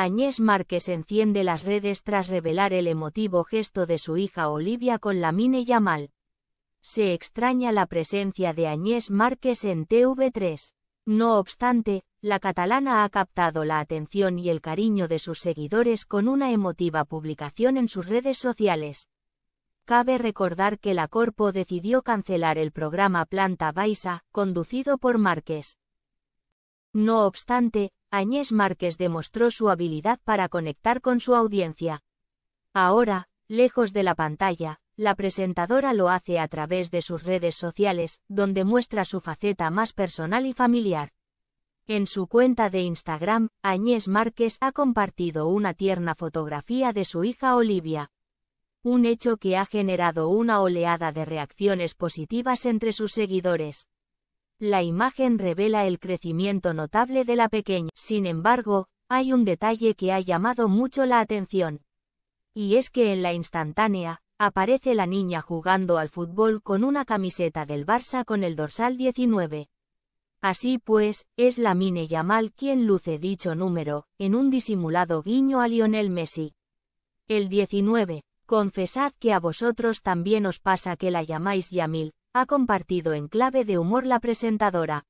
Añés Márquez enciende las redes tras revelar el emotivo gesto de su hija Olivia con la Mine Yamal. Se extraña la presencia de Añés Márquez en TV3. No obstante, la catalana ha captado la atención y el cariño de sus seguidores con una emotiva publicación en sus redes sociales. Cabe recordar que la Corpo decidió cancelar el programa Planta Baisa, conducido por Márquez. No obstante, Añez Márquez demostró su habilidad para conectar con su audiencia. Ahora, lejos de la pantalla, la presentadora lo hace a través de sus redes sociales, donde muestra su faceta más personal y familiar. En su cuenta de Instagram, Añez Márquez ha compartido una tierna fotografía de su hija Olivia. Un hecho que ha generado una oleada de reacciones positivas entre sus seguidores. La imagen revela el crecimiento notable de la pequeña. Sin embargo, hay un detalle que ha llamado mucho la atención. Y es que en la instantánea, aparece la niña jugando al fútbol con una camiseta del Barça con el dorsal 19. Así pues, es la Mine Yamal quien luce dicho número, en un disimulado guiño a Lionel Messi. El 19. Confesad que a vosotros también os pasa que la llamáis Yamil, ha compartido en clave de humor la presentadora.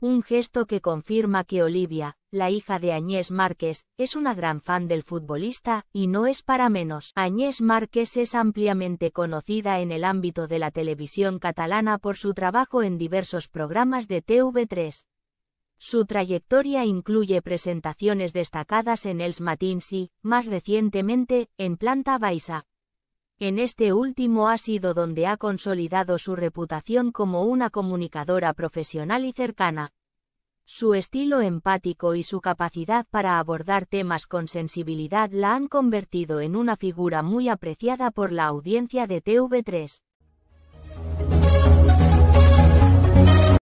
Un gesto que confirma que Olivia, la hija de Añés Márquez, es una gran fan del futbolista, y no es para menos. Añés Márquez es ampliamente conocida en el ámbito de la televisión catalana por su trabajo en diversos programas de TV3. Su trayectoria incluye presentaciones destacadas en Els Matins y, más recientemente, en Planta Baixa. En este último ha sido donde ha consolidado su reputación como una comunicadora profesional y cercana. Su estilo empático y su capacidad para abordar temas con sensibilidad la han convertido en una figura muy apreciada por la audiencia de TV3.